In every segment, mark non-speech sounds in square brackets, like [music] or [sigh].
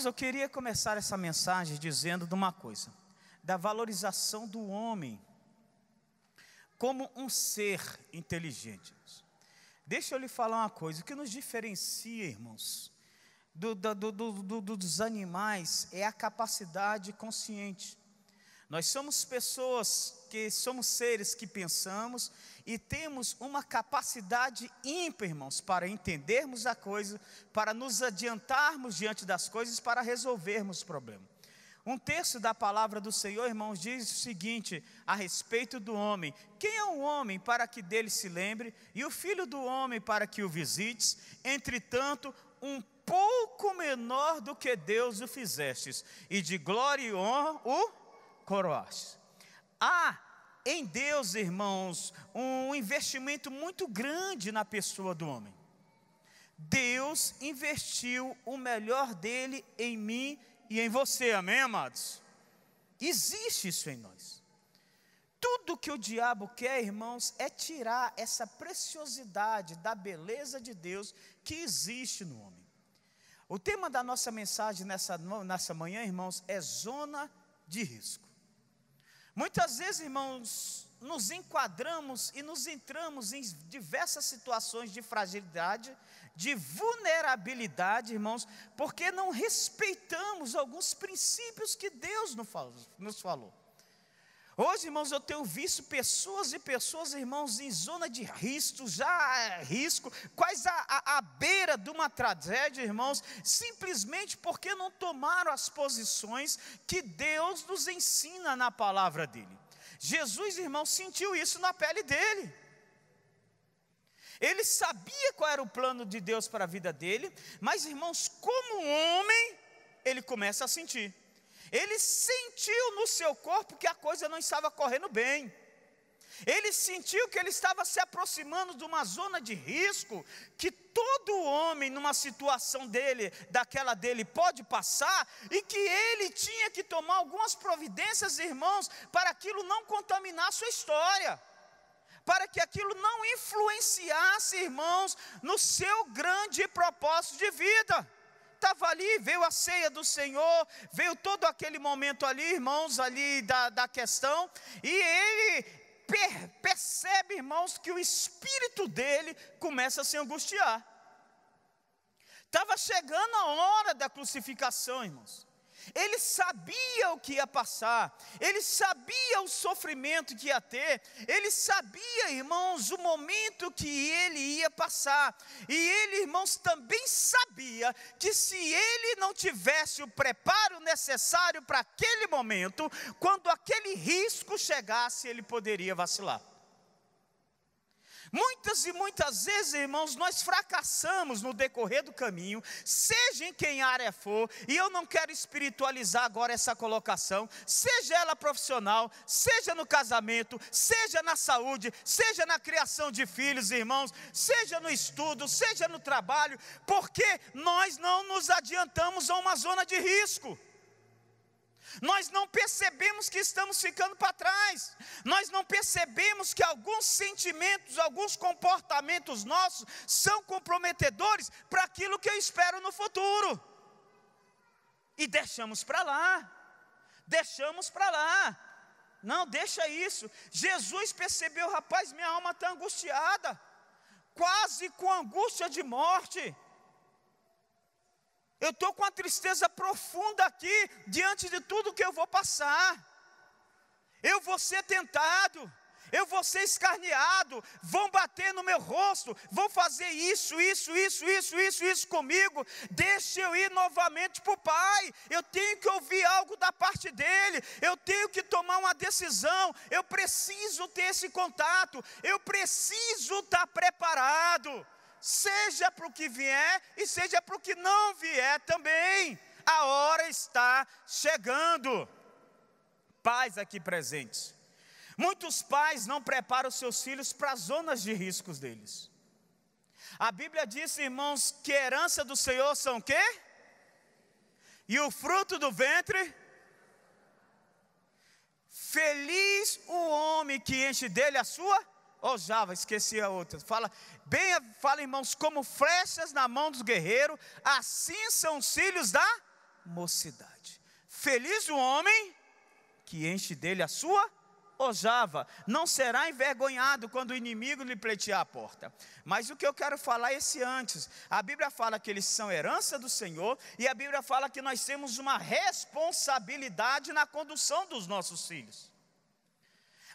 Irmãos, eu queria começar essa mensagem dizendo de uma coisa: da valorização do homem como um ser inteligente. Deixa eu lhe falar uma coisa: o que nos diferencia, irmãos, do, do, do, dos animais é a capacidade consciente. Nós somos pessoas que somos seres que pensamos e temos uma capacidade ímpar, irmãos, para entendermos a coisa, para nos adiantarmos diante das coisas, para resolvermos o problema. Um texto da palavra do Senhor, irmãos, diz o seguinte a respeito do homem: Quem é o homem para que dele se lembre, e o filho do homem para que o visites? Entretanto, um pouco menor do que Deus o fizestes, e de glória e honra o Há em Deus, irmãos, um investimento muito grande na pessoa do homem. Deus investiu o melhor dele em mim e em você, amém, amados? Existe isso em nós. Tudo que o diabo quer, irmãos, é tirar essa preciosidade da beleza de Deus que existe no homem. O tema da nossa mensagem nessa, nessa manhã, irmãos, é zona de risco. Muitas vezes, irmãos, nos enquadramos e nos entramos em diversas situações de fragilidade, de vulnerabilidade, irmãos, porque não respeitamos alguns princípios que Deus nos falou. Hoje, irmãos, eu tenho visto pessoas e pessoas, irmãos, em zona de risco, já risco, quase à beira de uma tragédia, irmãos, simplesmente porque não tomaram as posições que Deus nos ensina na palavra dele. Jesus, irmão, sentiu isso na pele dele. Ele sabia qual era o plano de Deus para a vida dele, mas, irmãos, como homem, ele começa a sentir. Ele sentiu no seu corpo que a coisa não estava correndo bem. Ele sentiu que ele estava se aproximando de uma zona de risco que todo homem numa situação dele, daquela dele, pode passar e que ele tinha que tomar algumas providências, irmãos, para aquilo não contaminar a sua história. Para que aquilo não influenciasse, irmãos, no seu grande propósito de vida estava ali, veio a ceia do Senhor, veio todo aquele momento ali, irmãos, ali da, da questão, e ele per, percebe, irmãos, que o espírito dele começa a se angustiar. Estava chegando a hora da crucificação, irmãos ele sabia o que ia passar, ele sabia o sofrimento que ia ter, ele sabia, irmãos, o momento que ele ia passar, e ele, irmãos, também sabia que se ele não tivesse o preparo necessário para aquele momento, quando aquele risco chegasse, ele poderia vacilar. Muitas e muitas vezes, irmãos, nós fracassamos no decorrer do caminho, seja em quem área for, e eu não quero espiritualizar agora essa colocação, seja ela profissional, seja no casamento, seja na saúde, seja na criação de filhos, irmãos, seja no estudo, seja no trabalho, porque nós não nos adiantamos a uma zona de risco. Nós não percebemos que estamos ficando para trás, nós não percebemos que alguns sentimentos, alguns comportamentos nossos são comprometedores para aquilo que eu espero no futuro. E deixamos para lá, deixamos para lá. Não, deixa isso. Jesus percebeu, rapaz, minha alma está angustiada, quase com angústia de morte. Eu estou com uma tristeza profunda aqui diante de tudo que eu vou passar. Eu vou ser tentado, eu vou ser escarneado, vão bater no meu rosto, vão fazer isso, isso, isso, isso, isso, isso comigo. Deixa eu ir novamente para o Pai. Eu tenho que ouvir algo da parte dele, eu tenho que tomar uma decisão. Eu preciso ter esse contato, eu preciso estar tá preparado seja para o que vier e seja para o que não vier também. A hora está chegando. Pais aqui presentes. Muitos pais não preparam seus filhos para as zonas de riscos deles. A Bíblia diz, irmãos, que herança do Senhor são quê? E o fruto do ventre? Feliz o homem que enche dele a sua ousava, esquecia outra. Fala, bem, fala irmãos, como flechas na mão dos guerreiros, assim são os filhos da mocidade. Feliz o homem que enche dele a sua ousava, não será envergonhado quando o inimigo lhe pleitear a porta. Mas o que eu quero falar é esse antes. A Bíblia fala que eles são herança do Senhor e a Bíblia fala que nós temos uma responsabilidade na condução dos nossos filhos.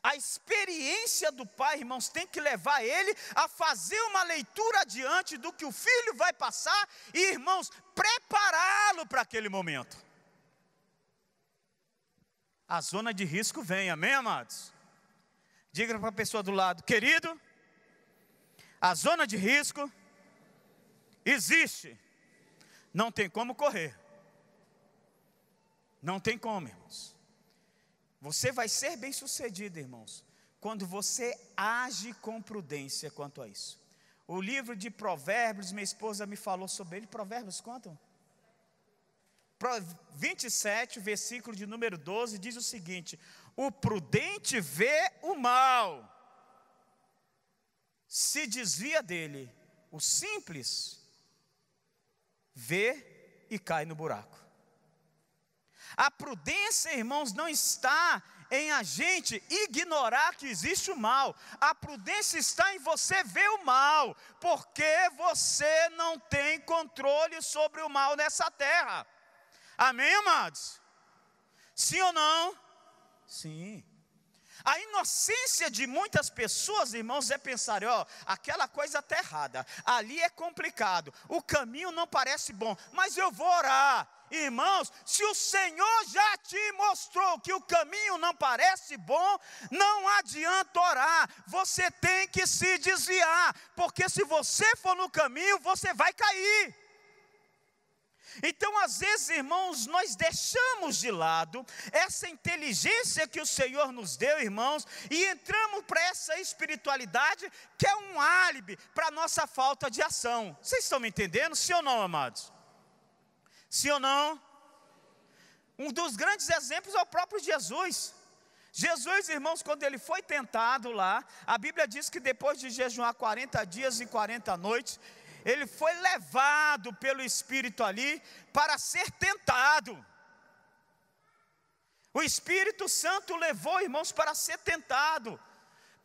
A experiência do pai, irmãos, tem que levar ele a fazer uma leitura adiante do que o filho vai passar e, irmãos, prepará-lo para aquele momento. A zona de risco vem, amém, amados? Diga para a pessoa do lado, querido, a zona de risco existe, não tem como correr, não tem como, irmãos. Você vai ser bem sucedido, irmãos, quando você age com prudência quanto a isso. O livro de Provérbios, minha esposa me falou sobre ele. Provérbios, quanto? 27, versículo de número 12, diz o seguinte: O prudente vê o mal, se desvia dele, o simples vê e cai no buraco. A prudência, irmãos, não está em a gente ignorar que existe o mal. A prudência está em você ver o mal, porque você não tem controle sobre o mal nessa terra. Amém, amados? Sim ou não? Sim. A inocência de muitas pessoas, irmãos, é pensar, ó, aquela coisa está errada, ali é complicado, o caminho não parece bom, mas eu vou orar, irmãos, se o Senhor já te mostrou que o caminho não parece bom, não adianta orar, você tem que se desviar, porque se você for no caminho, você vai cair. Então, às vezes, irmãos, nós deixamos de lado essa inteligência que o Senhor nos deu, irmãos, e entramos para essa espiritualidade que é um álibi para a nossa falta de ação. Vocês estão me entendendo, sim ou não, amados? Sim ou não? Um dos grandes exemplos é o próprio Jesus. Jesus, irmãos, quando ele foi tentado lá, a Bíblia diz que depois de jejuar 40 dias e 40 noites, ele foi levado pelo Espírito ali para ser tentado. O Espírito Santo levou irmãos para ser tentado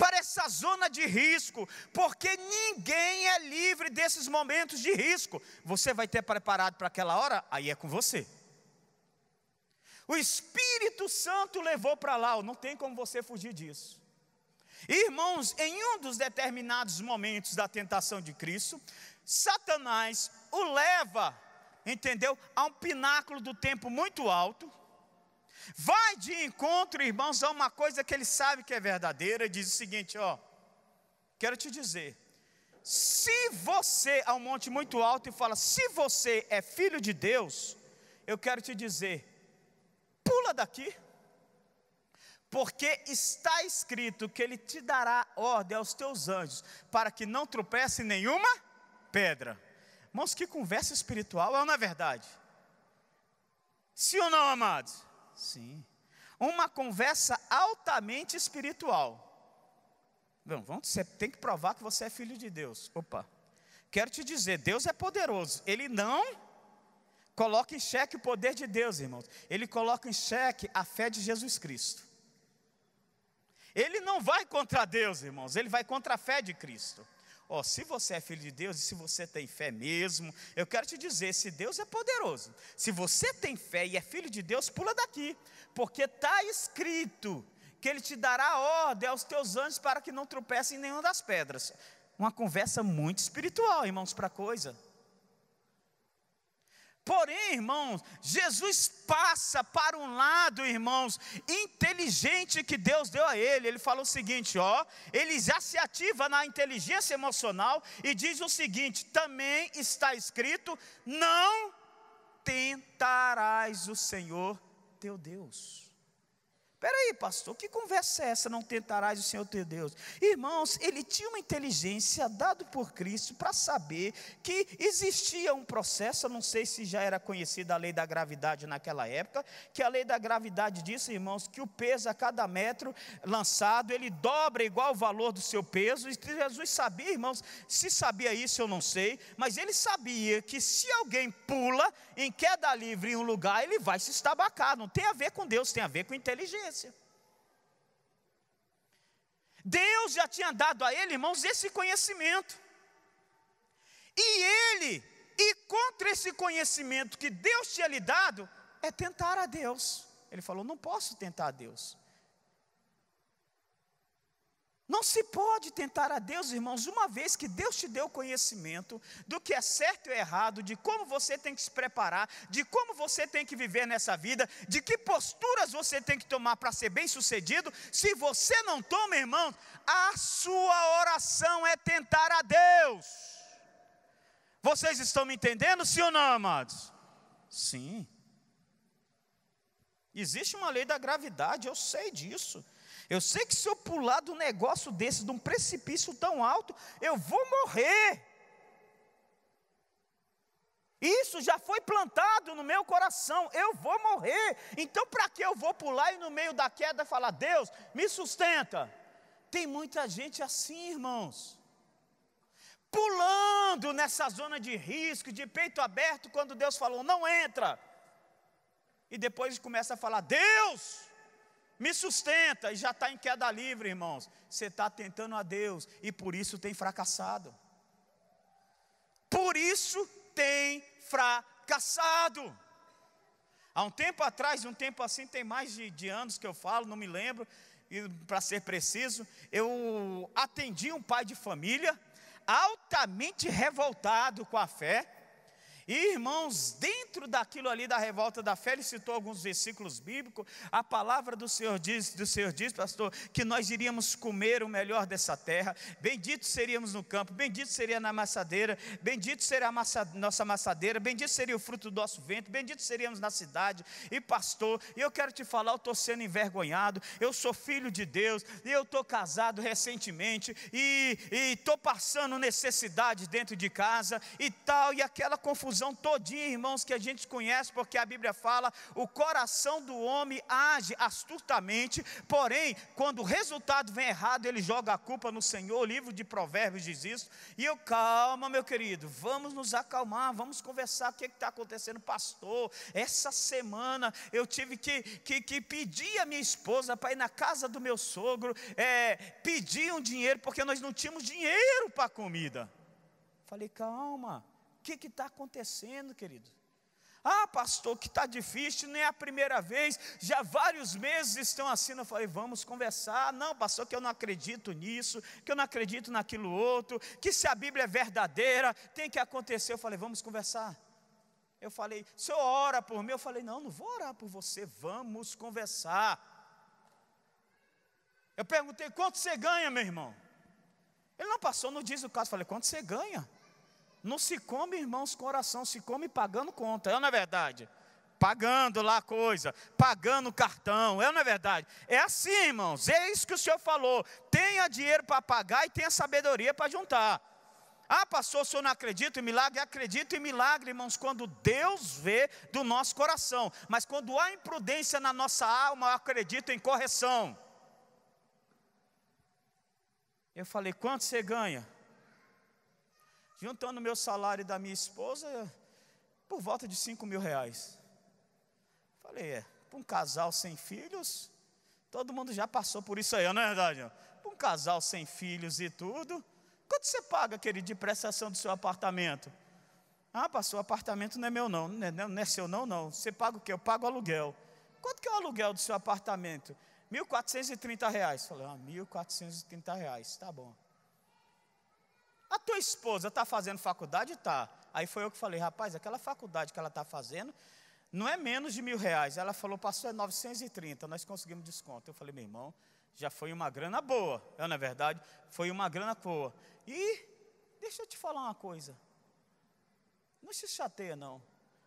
para essa zona de risco, porque ninguém é livre desses momentos de risco. Você vai ter preparado para aquela hora? Aí é com você. O Espírito Santo levou para lá, não tem como você fugir disso. Irmãos, em um dos determinados momentos da tentação de Cristo, Satanás o leva, entendeu, a um pináculo do tempo muito alto, vai de encontro, irmãos, a uma coisa que ele sabe que é verdadeira, e diz o seguinte: ó, quero te dizer, se você, a um monte muito alto, e fala, se você é filho de Deus, eu quero te dizer, pula daqui, porque está escrito que ele te dará ordem aos teus anjos, para que não tropece nenhuma pedra. Irmãos, que conversa espiritual, é ou não é verdade? Sim ou não, amados? Sim. Uma conversa altamente espiritual. Não, vamos, você tem que provar que você é filho de Deus. Opa. Quero te dizer, Deus é poderoso. Ele não coloca em xeque o poder de Deus, irmãos. Ele coloca em xeque a fé de Jesus Cristo. Ele não vai contra Deus, irmãos. Ele vai contra a fé de Cristo. Ó, se você é filho de Deus e se você tem fé mesmo, eu quero te dizer, se Deus é poderoso, se você tem fé e é filho de Deus, pula daqui, porque está escrito que Ele te dará ordem aos teus anjos para que não tropecem em nenhuma das pedras. Uma conversa muito espiritual, irmãos, para coisa. Porém, irmãos, Jesus passa para um lado, irmãos, inteligente que Deus deu a ele. Ele falou o seguinte, ó, ele já se ativa na inteligência emocional e diz o seguinte: também está escrito: não tentarás o Senhor teu Deus. Peraí, pastor, que conversa é essa? Não tentarás o Senhor teu Deus. Irmãos, ele tinha uma inteligência dada por Cristo para saber que existia um processo, eu não sei se já era conhecida a lei da gravidade naquela época, que a lei da gravidade disse, irmãos, que o peso a cada metro lançado, ele dobra igual o valor do seu peso, e Jesus sabia, irmãos, se sabia isso eu não sei, mas ele sabia que se alguém pula em queda livre em um lugar, ele vai se estabacar, não tem a ver com Deus, tem a ver com inteligência. Deus já tinha dado a ele, irmãos, esse conhecimento. E ele, e contra esse conhecimento que Deus tinha lhe dado, é tentar a Deus. Ele falou: Não posso tentar a Deus. Não se pode tentar a Deus, irmãos, uma vez que Deus te deu conhecimento do que é certo e errado, de como você tem que se preparar, de como você tem que viver nessa vida, de que posturas você tem que tomar para ser bem-sucedido. Se você não toma, irmão, a sua oração é tentar a Deus. Vocês estão me entendendo, sim ou não, amados? Sim. Existe uma lei da gravidade, eu sei disso. Eu sei que se eu pular de um negócio desse, de um precipício tão alto, eu vou morrer. Isso já foi plantado no meu coração, eu vou morrer. Então, para que eu vou pular e no meio da queda falar, Deus, me sustenta? Tem muita gente assim, irmãos, pulando nessa zona de risco, de peito aberto, quando Deus falou, não entra. E depois começa a falar, Deus, me sustenta, e já está em queda livre, irmãos. Você está tentando a Deus e por isso tem fracassado. Por isso tem fracassado. Há um tempo atrás, um tempo assim, tem mais de, de anos que eu falo, não me lembro, para ser preciso, eu atendi um pai de família altamente revoltado com a fé e irmãos, dentro daquilo ali da revolta da fé, ele citou alguns versículos bíblicos. A palavra do Senhor diz, do Senhor diz, pastor, que nós iríamos comer o melhor dessa terra. Bendito seríamos no campo, bendito seria na amassadeira, bendito seria a massa, nossa amassadeira, bendito seria o fruto do nosso ventre, bendito seríamos na cidade. E pastor, eu quero te falar, eu estou sendo envergonhado, eu sou filho de Deus, eu estou casado recentemente e estou passando necessidade dentro de casa e tal, e aquela confusão confusão todinha, irmãos, que a gente conhece, porque a Bíblia fala: o coração do homem age astutamente, porém, quando o resultado vem errado, ele joga a culpa no Senhor. O livro de Provérbios diz isso. E eu, calma, meu querido, vamos nos acalmar, vamos conversar o que é está acontecendo, pastor. Essa semana eu tive que, que, que pedir a minha esposa para ir na casa do meu sogro, é, pedir um dinheiro, porque nós não tínhamos dinheiro para comida. Falei, calma que está acontecendo, querido? Ah, pastor, que está difícil, nem é a primeira vez, já vários meses estão assim. Eu falei, vamos conversar. Não, pastor, que eu não acredito nisso, que eu não acredito naquilo outro, que se a Bíblia é verdadeira, tem que acontecer. Eu falei, vamos conversar. Eu falei, o senhor ora por mim? Eu falei, não, não vou orar por você, vamos conversar. Eu perguntei, quanto você ganha, meu irmão? Ele não passou, não diz o caso. Eu falei, quanto você ganha? Não se come, irmãos, coração, se come pagando conta, é não é verdade? Pagando lá coisa, pagando cartão, é não é verdade? É assim, irmãos, é isso que o senhor falou. Tenha dinheiro para pagar e tenha sabedoria para juntar. Ah, pastor, o senhor não acredita em milagre? Acredito em milagre, irmãos, quando Deus vê do nosso coração. Mas quando há imprudência na nossa alma, eu acredito em correção. Eu falei, quanto você ganha? juntando meu salário e da minha esposa, por volta de 5 mil reais. Falei, é, para um casal sem filhos, todo mundo já passou por isso aí, não é verdade? Para um casal sem filhos e tudo, quanto você paga, querido, de prestação do seu apartamento? Ah, pastor, o apartamento não é meu não, não é, é seu não, não. Você paga o quê? Eu pago aluguel. Quanto que é o aluguel do seu apartamento? R$ 1.430. Falei, ah, R$ 1.430, tá bom. A tua esposa está fazendo faculdade? Tá. Aí foi eu que falei, rapaz, aquela faculdade que ela está fazendo não é menos de mil reais. Ela falou, pastor, é 930, nós conseguimos desconto. Eu falei, meu irmão, já foi uma grana boa. Eu, é, na é verdade, foi uma grana boa. E deixa eu te falar uma coisa. Não se chateia, não.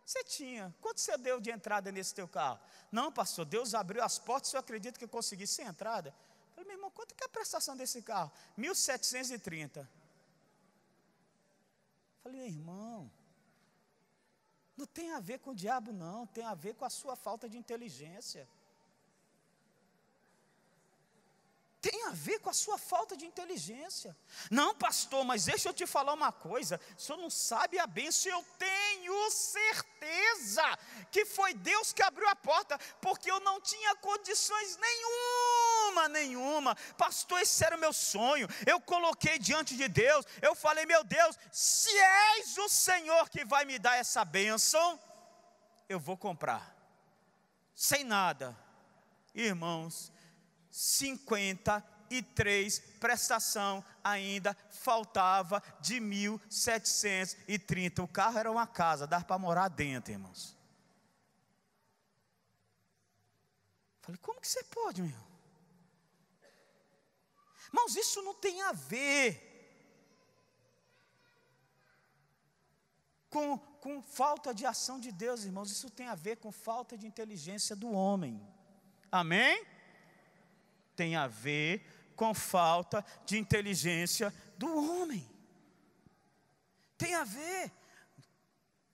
Você tinha. Quanto você deu de entrada nesse teu carro? Não, pastor, Deus abriu as portas, eu acredito que eu consegui sem entrada. Eu falei, meu irmão, quanto que é a prestação desse carro? 1730. Falei, meu irmão, não tem a ver com o diabo, não, tem a ver com a sua falta de inteligência. Tem a ver com a sua falta de inteligência. Não, pastor, mas deixa eu te falar uma coisa: o senhor não sabe a bênção, eu tenho certeza que foi Deus que abriu a porta, porque eu não tinha condições nenhuma forma nenhuma. Pastor, esse era o meu sonho. Eu coloquei diante de Deus. Eu falei, meu Deus, se és o Senhor que vai me dar essa bênção, eu vou comprar. Sem nada. Irmãos, 53 prestação ainda faltava de 1730. O carro era uma casa, dava para morar dentro, irmãos. Falei, como que você pode, meu? Mas isso não tem a ver com, com falta de ação de Deus, irmãos. Isso tem a ver com falta de inteligência do homem. Amém? Tem a ver com falta de inteligência do homem. Tem a ver.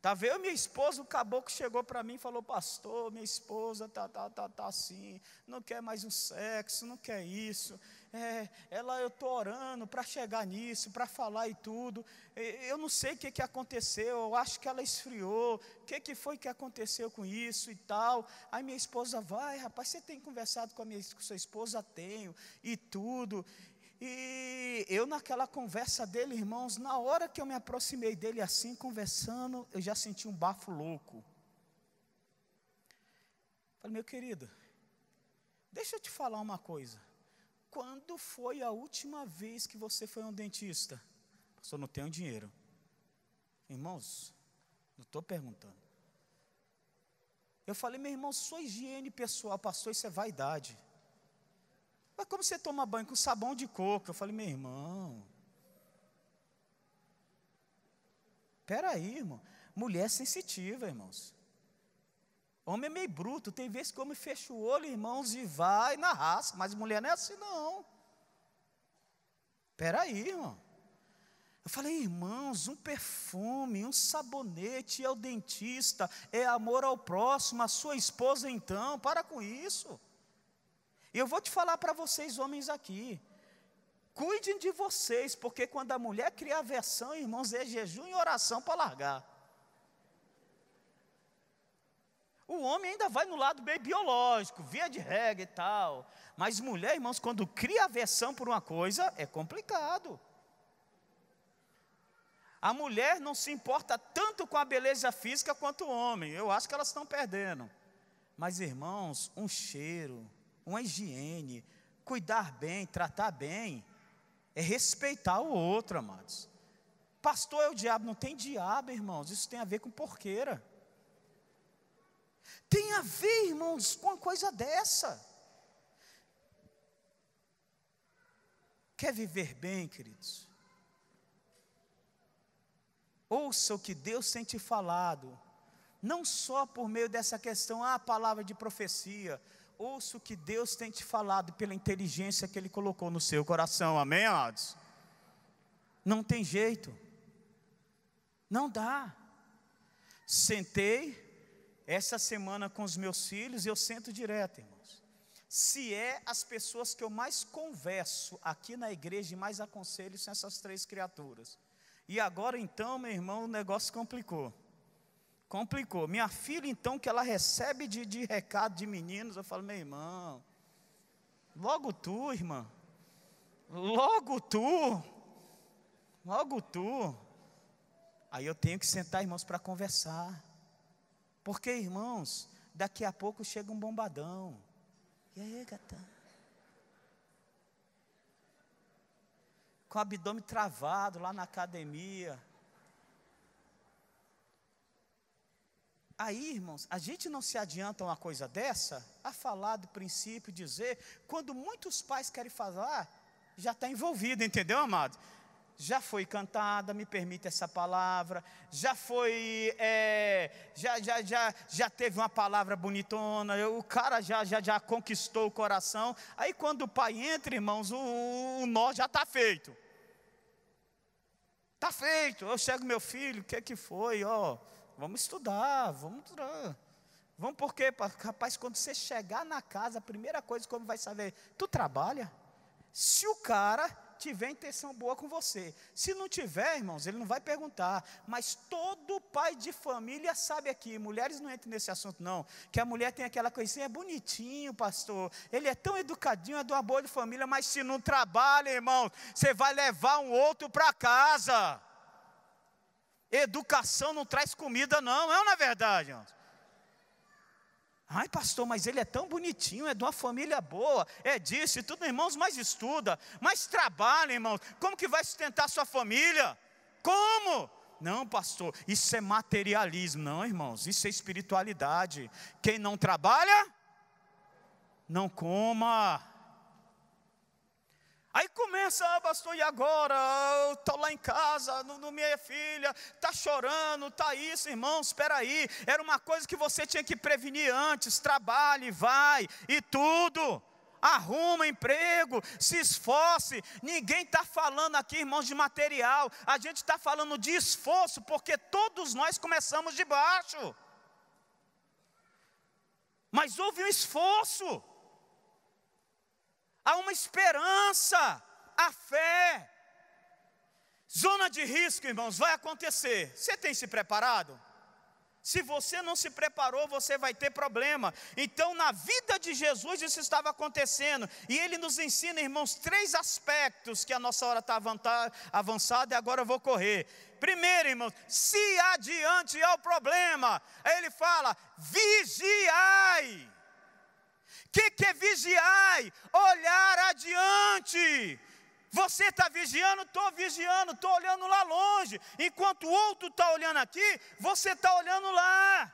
Tá vendo? Minha esposa, o caboclo chegou para mim e falou: Pastor, minha esposa tá, tá, tá, tá assim, não quer mais o sexo, não quer isso é, ela eu estou orando para chegar nisso, para falar e tudo. Eu não sei o que, que aconteceu, eu acho que ela esfriou, o que, que foi que aconteceu com isso e tal. Aí minha esposa vai, rapaz, você tem conversado com a minha com sua esposa? Tenho, e tudo. E eu, naquela conversa dele, irmãos, na hora que eu me aproximei dele assim, conversando, eu já senti um bafo louco. Falei, meu querido, deixa eu te falar uma coisa. Quando foi a última vez que você foi a um dentista? Pastor, não tenho dinheiro. Irmãos, não estou perguntando. Eu falei, meu irmão, sua higiene pessoal, pastor, isso é vaidade. Mas como você toma banho com sabão de coco? Eu falei, meu irmão. Peraí, irmão. Mulher sensitiva, irmãos. Homem é meio bruto, tem vezes que o homem fecha o olho, irmãos, e vai na raça, mas mulher não é assim, não. Espera aí, irmão. Eu falei, irmãos, um perfume, um sabonete, é o dentista, é amor ao próximo, a sua esposa então, para com isso. E eu vou te falar para vocês, homens aqui, cuidem de vocês, porque quando a mulher cria aversão, irmãos, é jejum e oração para largar. O homem ainda vai no lado bem biológico, via de regra e tal. Mas mulher, irmãos, quando cria aversão por uma coisa, é complicado. A mulher não se importa tanto com a beleza física quanto o homem. Eu acho que elas estão perdendo. Mas, irmãos, um cheiro, uma higiene, cuidar bem, tratar bem, é respeitar o outro, amados. Pastor é o diabo, não tem diabo, irmãos. Isso tem a ver com porqueira tem a ver, irmãos, com uma coisa dessa? Quer viver bem, queridos? Ouça o que Deus tem te falado, não só por meio dessa questão, ah, a palavra de profecia, ouça o que Deus tem te falado pela inteligência que Ele colocou no seu coração, amém, amados? Não tem jeito, não dá. Sentei, essa semana com os meus filhos, eu sento direto, irmãos. Se é as pessoas que eu mais converso aqui na igreja e mais aconselho são essas três criaturas. E agora então, meu irmão, o negócio complicou. Complicou. Minha filha, então, que ela recebe de, de recado de meninos, eu falo, meu irmão, logo tu, irmã. Logo tu. Logo tu. Aí eu tenho que sentar, irmãos, para conversar. Porque, irmãos, daqui a pouco chega um bombadão. E aí, gata? Com o abdômen travado lá na academia. Aí, irmãos, a gente não se adianta uma coisa dessa a falar do princípio, dizer, quando muitos pais querem falar, já está envolvido, entendeu, amado? já foi cantada, me permite essa palavra, já foi, é, já, já, já, já teve uma palavra bonitona, o cara já, já, já conquistou o coração. Aí quando o pai entra, irmãos, o, o nó já está feito. Está feito. Eu chego, meu filho, o que é que foi? Ó, vamos estudar, vamos. Vamos por quê? Rapaz, quando você chegar na casa, a primeira coisa como vai saber, tu trabalha? Se o cara tiver intenção boa com você. Se não tiver, irmãos, ele não vai perguntar. Mas todo pai de família sabe aqui, mulheres não entram nesse assunto, não. Que a mulher tem aquela coisinha, é bonitinho, pastor. Ele é tão educadinho, é do amor de família, mas se não trabalha, irmão, você vai levar um outro para casa. Educação não traz comida, não, não é na verdade, irmãos. Ai, pastor, mas ele é tão bonitinho, é de uma família boa, é disso e tudo, irmãos, mas estuda, mas trabalha, irmãos. Como que vai sustentar sua família? Como? Não, pastor, isso é materialismo, não, irmãos, isso é espiritualidade. Quem não trabalha, não coma. Aí começa, ah, pastor, e agora? estou lá em casa, no, minha filha, está chorando, está isso, irmão, espera aí. Era uma coisa que você tinha que prevenir antes, trabalhe, vai, e tudo. Arruma emprego, se esforce. Ninguém está falando aqui, irmãos, de material. A gente está falando de esforço, porque todos nós começamos de baixo. Mas houve um esforço há uma esperança, a fé. Zona de risco, irmãos, vai acontecer. Você tem se preparado? Se você não se preparou, você vai ter problema. Então, na vida de Jesus, isso estava acontecendo. E ele nos ensina, irmãos, três aspectos que a nossa hora está avançada e agora eu vou correr. Primeiro, irmãos, se adiante ao problema, ele fala: vigiai que, que é vigiai? Olhar adiante. Você está vigiando, estou vigiando, estou olhando lá longe. Enquanto o outro está olhando aqui, você está olhando lá.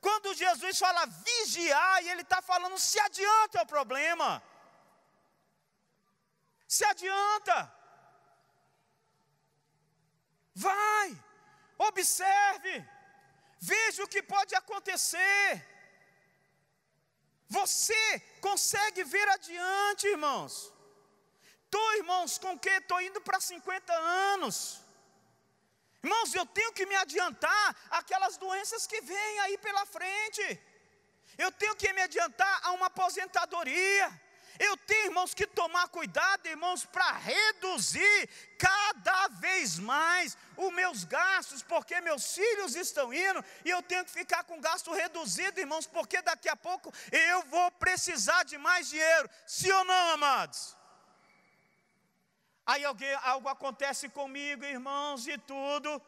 Quando Jesus fala vigiar, ele está falando se adianta é o problema. Se adianta. Vai, observe, veja o que pode acontecer. Você consegue ver adiante, irmãos? Estou, irmãos, com quem? Estou indo para 50 anos. Irmãos, eu tenho que me adiantar aquelas doenças que vêm aí pela frente. Eu tenho que me adiantar a uma aposentadoria. Eu tenho, irmãos, que tomar cuidado, irmãos, para reduzir cada vez mais os meus gastos, porque meus filhos estão indo e eu tenho que ficar com gasto reduzido, irmãos, porque daqui a pouco eu vou precisar de mais dinheiro. Sim ou não, amados? Aí alguém, algo acontece comigo, irmãos, e tudo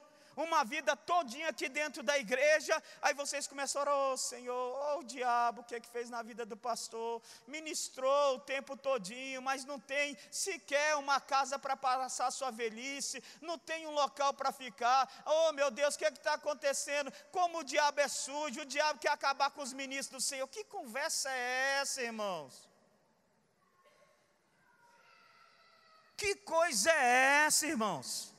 uma vida todinha aqui dentro da igreja, aí vocês começaram, ô oh, Senhor, ô oh, diabo, o que é que fez na vida do pastor? Ministrou o tempo todinho, mas não tem sequer uma casa para passar sua velhice, não tem um local para ficar, ô oh, meu Deus, o que é que está acontecendo? Como o diabo é sujo, o diabo quer acabar com os ministros do Senhor, que conversa é essa, irmãos? Que coisa é essa, irmãos?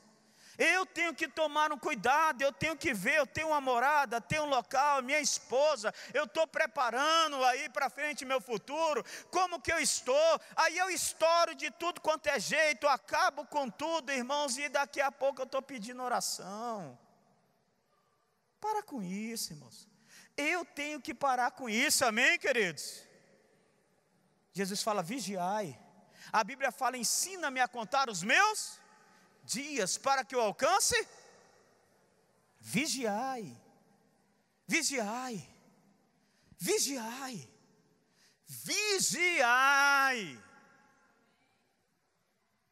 Eu tenho que tomar um cuidado, eu tenho que ver, eu tenho uma morada, tenho um local, minha esposa, eu estou preparando aí para frente meu futuro, como que eu estou? Aí eu estouro de tudo quanto é jeito, acabo com tudo, irmãos, e daqui a pouco eu estou pedindo oração. Para com isso, irmãos. Eu tenho que parar com isso, amém, queridos? Jesus fala: vigiai. A Bíblia fala: ensina-me a contar os meus dias para que o alcance? Vigiai, vigiai, vigiai, vigiai.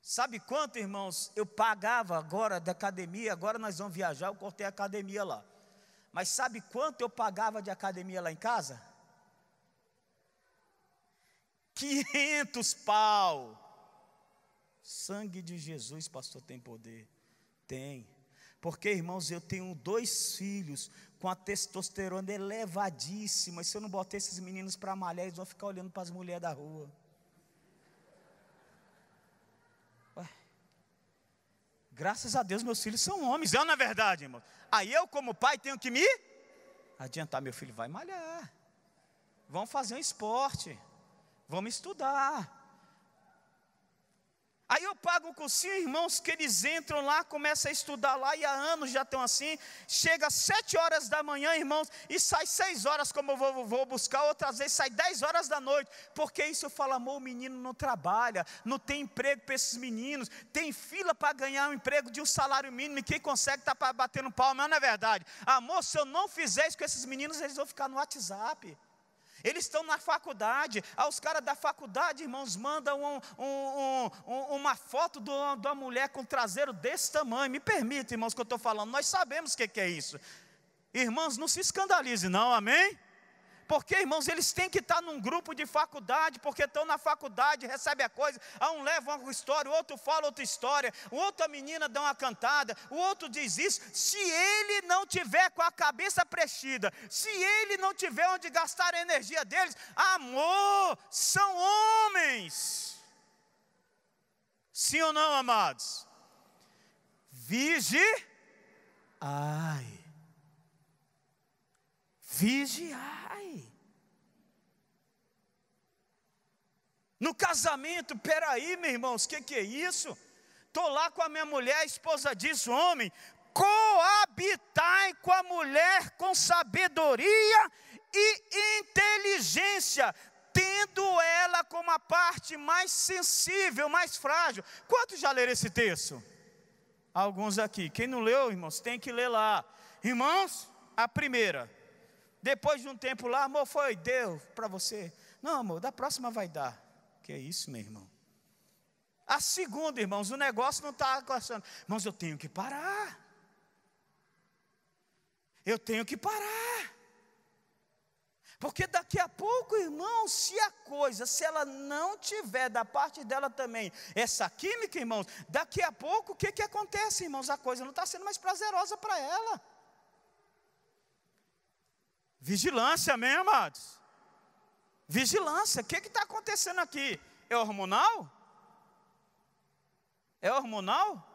Sabe quanto, irmãos, eu pagava agora da academia? Agora nós vamos viajar, eu cortei a academia lá. Mas sabe quanto eu pagava de academia lá em casa? 500 pau. Sangue de Jesus, pastor, tem poder. Tem. Porque, irmãos, eu tenho dois filhos com a testosterona elevadíssima. E se eu não botar esses meninos para malhar, eles vão ficar olhando para as mulheres da rua. Ué. Graças a Deus, meus filhos são homens. Eu, é na é verdade, irmão. Aí eu, como pai, tenho que me adiantar. Meu filho vai malhar. Vamos fazer um esporte. Vamos estudar. Aí eu pago o cursinho, irmãos, que eles entram lá, começam a estudar lá, e há anos já estão assim. Chega às sete horas da manhã, irmãos, e sai seis horas, como eu vou, vou buscar, outras vezes sai dez horas da noite, porque isso fala, amor, o menino não trabalha, não tem emprego para esses meninos, tem fila para ganhar um emprego de um salário mínimo, e quem consegue está batendo palma, não é verdade? Amor, se eu não fizer isso com esses meninos, eles vão ficar no WhatsApp. Eles estão na faculdade. Ah, os caras da faculdade, irmãos, mandam um, um, um, uma foto de uma mulher com traseiro desse tamanho. Me permita, irmãos, que eu estou falando. Nós sabemos o que, que é isso. Irmãos, não se escandalize, não, amém? Porque, irmãos, eles têm que estar num grupo de faculdade, porque estão na faculdade, recebe a coisa, a um leva uma história, o outro fala outra história, o outro a menina dá uma cantada, o outro diz isso. Se ele não tiver com a cabeça preenchida, se ele não tiver onde gastar a energia deles, amor, são homens. Sim ou não, amados? Vigi, ai vigiai. No casamento, peraí, meus irmãos, o que, que é isso? Estou lá com a minha mulher, a esposa diz, homem, coabitai com a mulher com sabedoria e inteligência, tendo ela como a parte mais sensível, mais frágil. Quantos já leram esse texto? Alguns aqui. Quem não leu, irmãos, tem que ler lá. Irmãos, a primeira, depois de um tempo lá, amor, foi, deu para você. Não, amor, da próxima vai dar. Que é isso, meu irmão. A segunda, irmãos, o negócio não está acontecendo. Irmãos, eu tenho que parar. Eu tenho que parar. Porque daqui a pouco, irmão, se a coisa, se ela não tiver da parte dela também essa química, irmãos, daqui a pouco o que, que acontece, irmãos? A coisa não está sendo mais prazerosa para ela. Vigilância, amém, amados? Vigilância. O que está acontecendo aqui? É hormonal? É hormonal?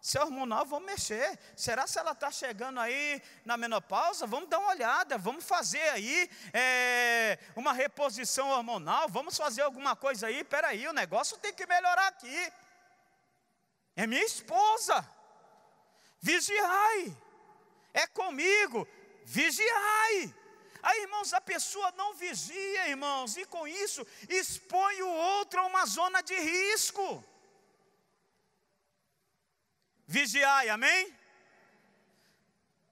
Se é hormonal, vamos mexer. Será se ela está chegando aí na menopausa? Vamos dar uma olhada, vamos fazer aí é, uma reposição hormonal, vamos fazer alguma coisa aí. Espera aí, o negócio tem que melhorar aqui. É minha esposa. Vigiai. É comigo. Vigiai. Aí, irmãos, a pessoa não vigia, irmãos, e com isso expõe o outro a uma zona de risco. Vigiai, amém?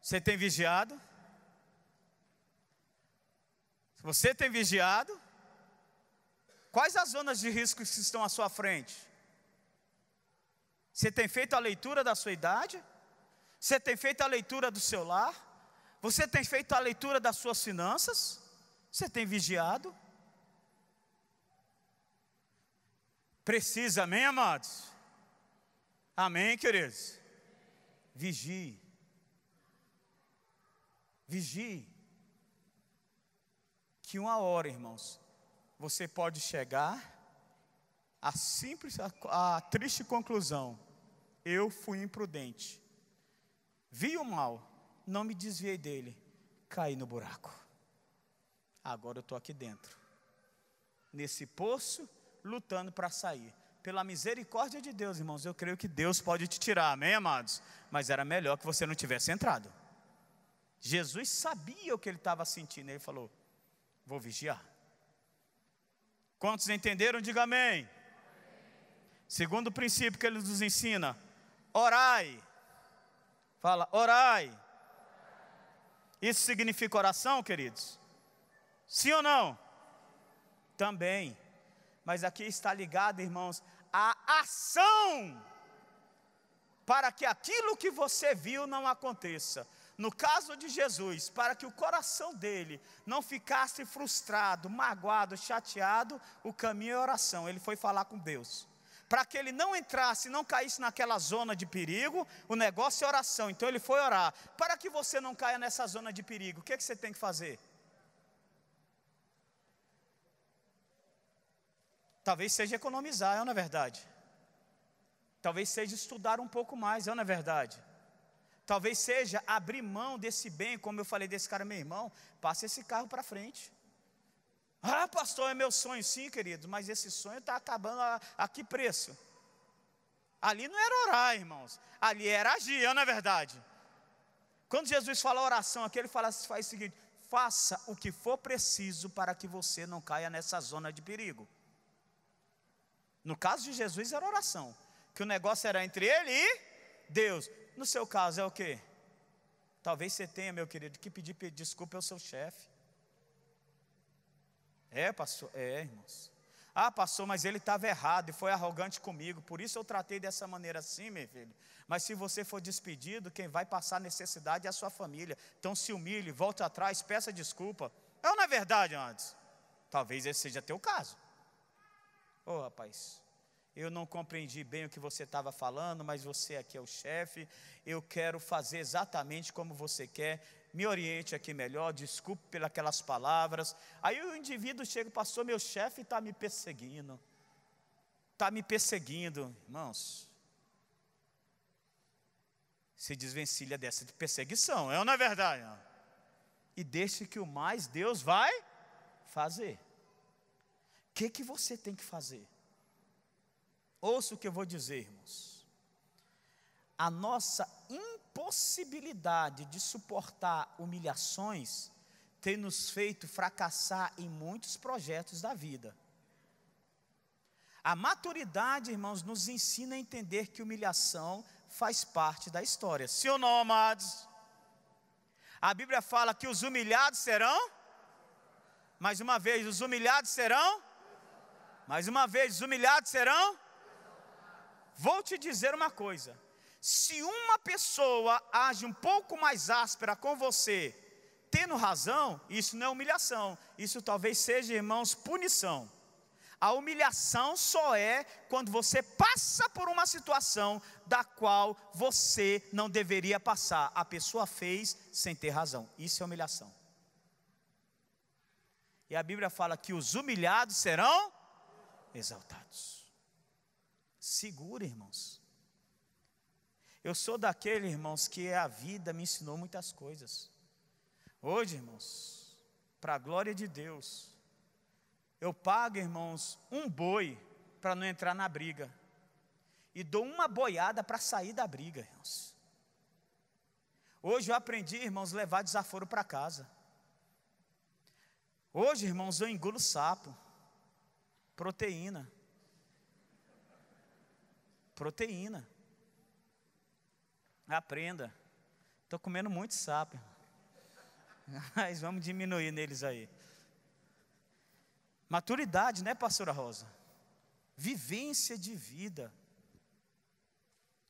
Você tem vigiado? Você tem vigiado? Quais as zonas de risco que estão à sua frente? Você tem feito a leitura da sua idade? Você tem feito a leitura do seu lar? Você tem feito a leitura das suas finanças? Você tem vigiado? Precisa, amém, amados? Amém, queridos? Vigie. Vigie. Que uma hora, irmãos, você pode chegar à simples, à triste conclusão: eu fui imprudente. Vi o mal, não me desviei dele, caí no buraco. Agora eu estou aqui dentro, nesse poço, lutando para sair. Pela misericórdia de Deus, irmãos, eu creio que Deus pode te tirar, amém, amados? Mas era melhor que você não tivesse entrado. Jesus sabia o que ele estava sentindo, ele falou: Vou vigiar. Quantos entenderam? Diga amém. amém. Segundo princípio que ele nos ensina: orai. Fala, orai isso significa oração, queridos? Sim ou não? Também. Mas aqui está ligado, irmãos, a ação para que aquilo que você viu não aconteça. No caso de Jesus, para que o coração dele não ficasse frustrado, magoado, chateado, o caminho é oração. Ele foi falar com Deus para que ele não entrasse, não caísse naquela zona de perigo, o negócio é oração. Então ele foi orar. Para que você não caia nessa zona de perigo, o que, é que você tem que fazer? Talvez seja economizar, é na é verdade. Talvez seja estudar um pouco mais, é na é verdade. Talvez seja abrir mão desse bem, como eu falei desse cara, meu irmão, passa esse carro para frente. Ah, pastor, é meu sonho. Sim, querido, mas esse sonho está acabando a, a que preço? Ali não era orar, irmãos. Ali era agir, é, não é verdade? Quando Jesus fala oração aqui, ele fala, faz o seguinte: faça o que for preciso para que você não caia nessa zona de perigo. No caso de Jesus era oração, que o negócio era entre ele e Deus. No seu caso é o quê? Talvez você tenha, meu querido, que pedir desculpa ao seu chefe. É, pastor, é, irmãos. Ah, pastor, mas ele estava errado e foi arrogante comigo, por isso eu tratei dessa maneira assim, meu filho. Mas se você for despedido, quem vai passar necessidade é a sua família. Então se humilhe, volte atrás, peça desculpa. É ou não é verdade, antes? Talvez esse seja teu caso. Ô oh, rapaz, eu não compreendi bem o que você estava falando, mas você aqui é o chefe, eu quero fazer exatamente como você quer, me oriente aqui melhor, desculpe pelas palavras. Aí o indivíduo chega, passou meu chefe está me perseguindo. Está me perseguindo, irmãos. Se desvencilha dessa perseguição, é ou não é verdade? Não? E deixe que o mais Deus vai fazer. O que, que você tem que fazer? Ouça o que eu vou dizer, irmãos. A nossa possibilidade de suportar humilhações tem nos feito fracassar em muitos projetos da vida. A maturidade, irmãos, nos ensina a entender que humilhação faz parte da história. Se ou não, amados? A Bíblia fala que os humilhados serão. Mais uma vez, os humilhados serão. Mais uma vez, os humilhados serão. Vou te dizer uma coisa: se uma pessoa age um pouco mais áspera com você, tendo razão, isso não é humilhação, isso talvez seja, irmãos, punição. A humilhação só é quando você passa por uma situação da qual você não deveria passar. A pessoa fez sem ter razão. Isso é humilhação. E a Bíblia fala que os humilhados serão exaltados. Segura, irmãos. Eu sou daquele, irmãos, que é a vida me ensinou muitas coisas. Hoje, irmãos, para a glória de Deus, eu pago, irmãos, um boi para não entrar na briga. E dou uma boiada para sair da briga, irmãos. Hoje eu aprendi, irmãos, levar desaforo para casa. Hoje, irmãos, eu engulo sapo, proteína. Proteína. Aprenda. Estou comendo muito sapo. [laughs] Mas vamos diminuir neles aí. Maturidade, né, pastora Rosa? Vivência de vida.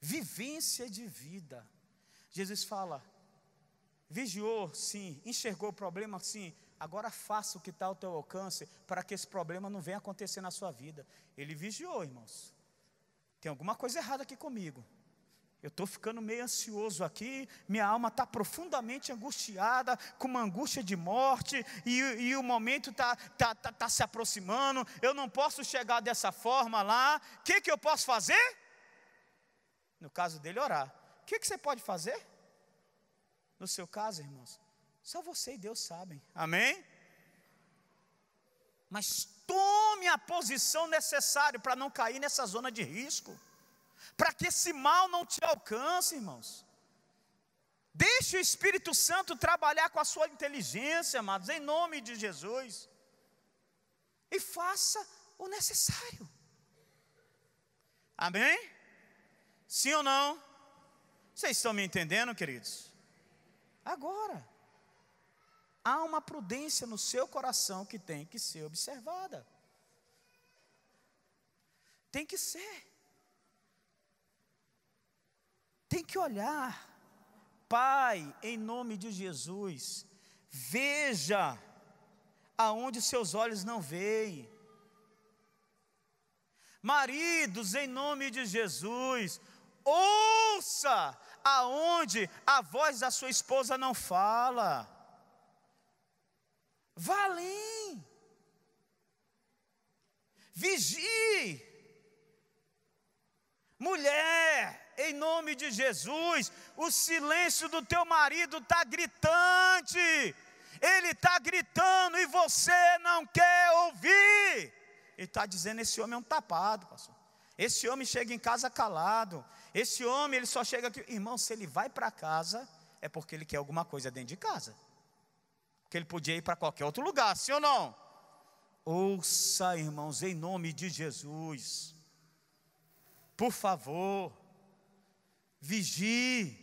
Vivência de vida. Jesus fala: vigiou, sim, enxergou o problema, sim, agora faça o que está ao teu alcance para que esse problema não venha acontecer na sua vida. Ele vigiou, irmãos. Tem alguma coisa errada aqui comigo. Eu estou ficando meio ansioso aqui, minha alma está profundamente angustiada, com uma angústia de morte, e, e o momento está tá, tá, tá, se aproximando, eu não posso chegar dessa forma lá. O que, que eu posso fazer? No caso dele, orar. O que, que você pode fazer? No seu caso, irmãos, só você e Deus sabem. Amém? Mas tome a posição necessária para não cair nessa zona de risco para que esse mal não te alcance, irmãos. Deixe o Espírito Santo trabalhar com a sua inteligência, amados, em nome de Jesus. E faça o necessário. Amém? Sim ou não? Vocês estão me entendendo, queridos? Agora, há uma prudência no seu coração que tem que ser observada. Tem que ser tem que olhar. Pai, em nome de Jesus, veja aonde seus olhos não veem. Maridos, em nome de Jesus, ouça aonde a voz da sua esposa não fala. Valem. Vigie. Mulher, em nome de Jesus. O silêncio do teu marido está gritante, ele está gritando e você não quer ouvir. Ele está dizendo: esse homem é um tapado, pastor. Esse homem chega em casa calado. Esse homem, ele só chega aqui. Irmão, se ele vai para casa, é porque ele quer alguma coisa dentro de casa. Porque ele podia ir para qualquer outro lugar, sim ou não? Ouça, irmãos, em nome de Jesus. Por favor vigie,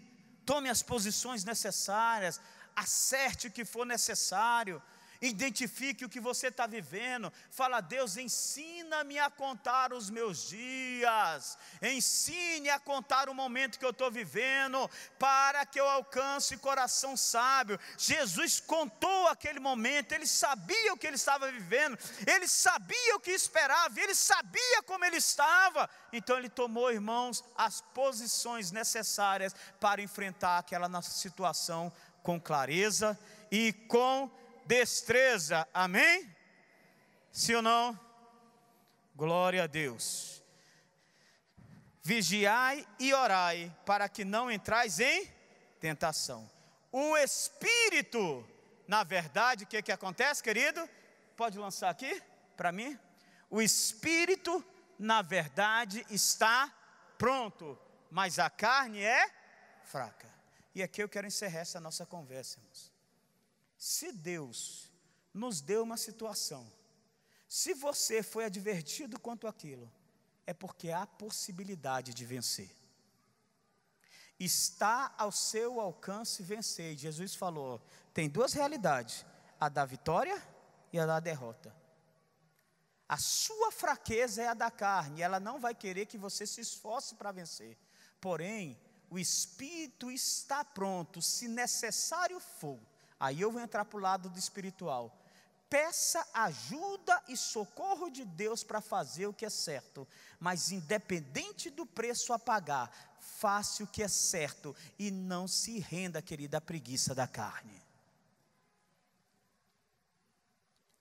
tome as posições necessárias, acerte o que for necessário, identifique o que você está vivendo. Fala, Deus, ensina-me a contar os meus dias, ensine a contar o momento que eu estou vivendo, para que eu alcance coração sábio. Jesus contou aquele momento, ele sabia o que ele estava vivendo, ele sabia o que esperava, ele sabia como ele estava. Então ele tomou, irmãos, as posições necessárias para enfrentar aquela situação com clareza e com destreza. Amém? Sim ou não? Glória a Deus. Vigiai e orai para que não entrais em tentação. O espírito, na verdade, o que, que acontece, querido? Pode lançar aqui para mim? O espírito, na verdade, está pronto, mas a carne é fraca. E aqui eu quero encerrar essa nossa conversa, irmãos se Deus nos deu uma situação, se você foi advertido quanto àquilo, é porque há possibilidade de vencer. Está ao seu alcance vencer. Jesus falou: tem duas realidades, a da vitória e a da derrota. A sua fraqueza é a da carne, ela não vai querer que você se esforce para vencer. Porém, o espírito está pronto, se necessário for Aí eu vou entrar para o lado do espiritual. Peça ajuda e socorro de Deus para fazer o que é certo, mas independente do preço a pagar, faça o que é certo e não se renda, querida, à preguiça da carne.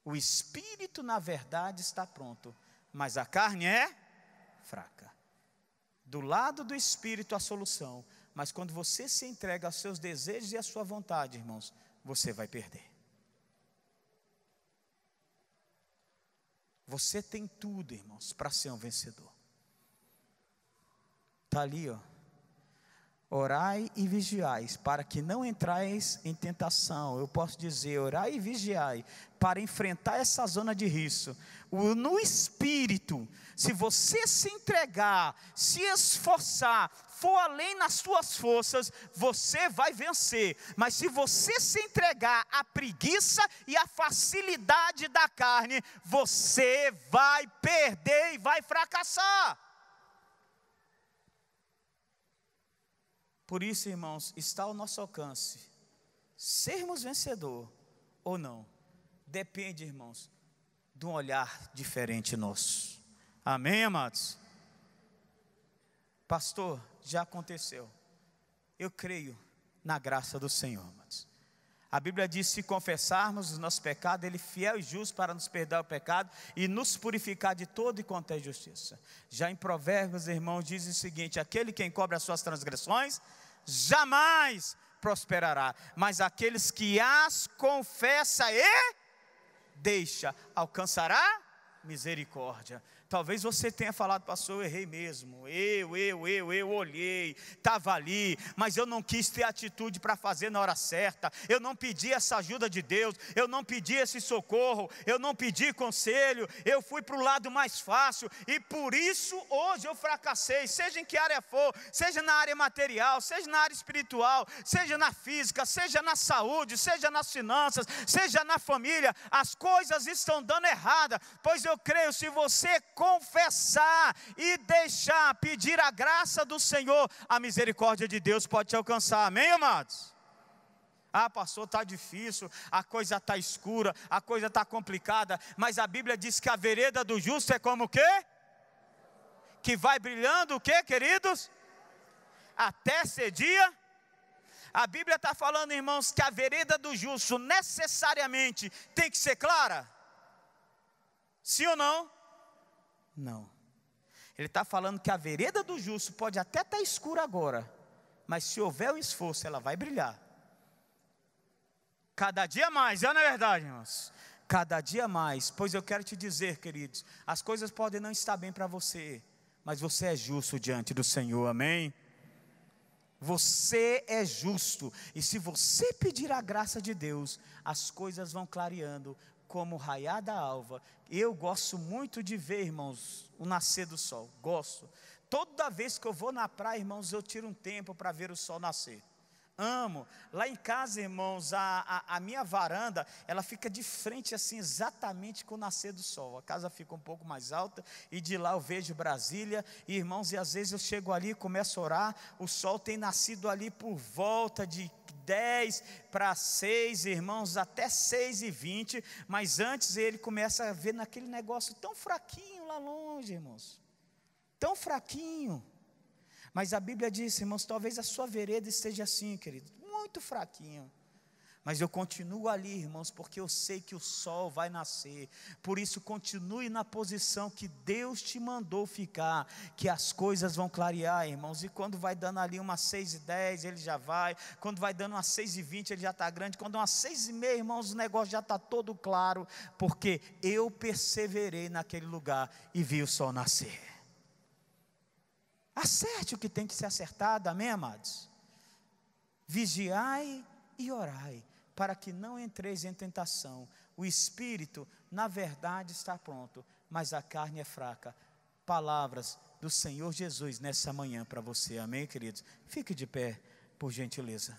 O espírito, na verdade, está pronto, mas a carne é fraca. Do lado do espírito, a solução, mas quando você se entrega aos seus desejos e à sua vontade, irmãos, você vai perder. Você tem tudo, irmãos, para ser um vencedor. Está ali, ó. Orai e vigiais, para que não entrais em tentação. Eu posso dizer, orai e vigiai, para enfrentar essa zona de risco. No espírito, se você se entregar, se esforçar, for além nas suas forças, você vai vencer. Mas se você se entregar à preguiça e à facilidade da carne, você vai perder e vai fracassar. Por isso, irmãos, está ao nosso alcance sermos vencedor ou não. Depende, irmãos, de um olhar diferente nosso. Amém, amados? Pastor, já aconteceu. Eu creio na graça do Senhor, amados. A Bíblia diz: se confessarmos os nossos pecados, Ele é fiel e justo para nos perdoar o pecado e nos purificar de todo e quanto é justiça. Já em Provérbios, irmãos, diz o seguinte: aquele que encobre as suas transgressões jamais prosperará. Mas aqueles que as confessa e deixa, alcançará misericórdia. Talvez você tenha falado, pastor, eu errei mesmo. Eu, eu, eu, eu olhei, estava ali, mas eu não quis ter atitude para fazer na hora certa. Eu não pedi essa ajuda de Deus, eu não pedi esse socorro, eu não pedi conselho, eu fui para o lado mais fácil e por isso hoje eu fracassei, seja em que área for, seja na área material, seja na área espiritual, seja na física, seja na saúde, seja nas finanças, seja na família, as coisas estão dando errada, pois eu creio, se você confessar e deixar, pedir a graça do Senhor, a misericórdia de Deus pode te alcançar. Amém, amados? Ah, pastor, está difícil, a coisa está escura, a coisa está complicada, mas a Bíblia diz que a vereda do justo é como o quê? Que vai brilhando o quê, queridos? Até ser dia. A Bíblia está falando, irmãos, que a vereda do justo necessariamente tem que ser clara? Sim ou não? Não. Ele está falando que a vereda do justo pode até estar tá escura agora, mas se houver o esforço, ela vai brilhar. Cada dia mais, é na é verdade, irmãos. Cada dia mais, pois eu quero te dizer, queridos, as coisas podem não estar bem para você, mas você é justo diante do Senhor, amém? Você é justo, e se você pedir a graça de Deus, as coisas vão clareando, como o raiar da alva. Eu gosto muito de ver, irmãos, o nascer do sol. Gosto. Toda vez que eu vou na praia, irmãos, eu tiro um tempo para ver o sol nascer. Amo. Lá em casa, irmãos, a, a, a, minha varanda, ela fica de frente assim, exatamente com o nascer do sol. A casa fica um pouco mais alta e de lá eu vejo Brasília. E, irmãos, e às vezes eu chego ali, começo a orar, o sol tem nascido ali por volta de 10 para 6, irmãos, até 6 e 20, mas antes ele começa a ver naquele negócio tão fraquinho lá longe, irmãos, tão fraquinho. Mas a Bíblia diz, irmãos, talvez a sua vereda esteja assim, querido, muito fraquinho. Mas eu continuo ali, irmãos, porque eu sei que o sol vai nascer. Por isso, continue na posição que Deus te mandou ficar, que as coisas vão clarear, irmãos. E quando vai dando ali umas seis e dez, ele já vai. Quando vai dando umas seis e vinte, ele já está grande. Quando é umas seis e meia, irmãos, o negócio já está todo claro, porque eu perseverei naquele lugar e vi o sol nascer. Acerte o que tem que ser acertado, amém, amados? Vigiai e orai para que não entreis em tentação. O espírito, na verdade, está pronto, mas a carne é fraca. Palavras do Senhor Jesus nessa manhã para você, amém, queridos? Fique de pé, por gentileza.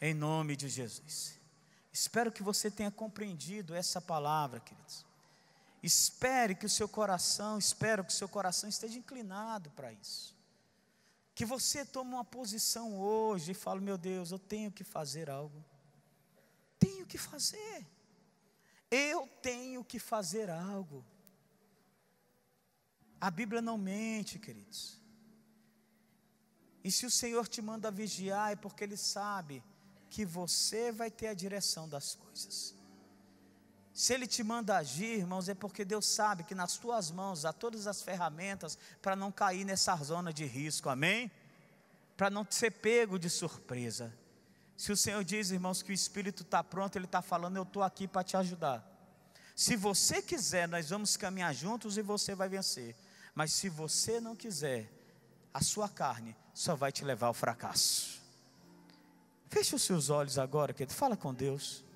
Em nome de Jesus. Espero que você tenha compreendido essa palavra, queridos. Espere que o seu coração, espero que o seu coração esteja inclinado para isso que você toma uma posição hoje e fala meu Deus, eu tenho que fazer algo. Tenho que fazer. Eu tenho que fazer algo. A Bíblia não mente, queridos. E se o Senhor te manda vigiar, é porque Ele sabe que você vai ter a direção das coisas. Se Ele te manda agir, irmãos, é porque Deus sabe que nas tuas mãos há todas as ferramentas para não cair nessa zona de risco, amém? Para não ser pego de surpresa. Se o Senhor diz, irmãos, que o Espírito está pronto, Ele está falando, eu estou aqui para te ajudar. Se você quiser, nós vamos caminhar juntos e você vai vencer. Mas se você não quiser, a sua carne só vai te levar ao fracasso. Feche os seus olhos agora, querido, fala com Deus.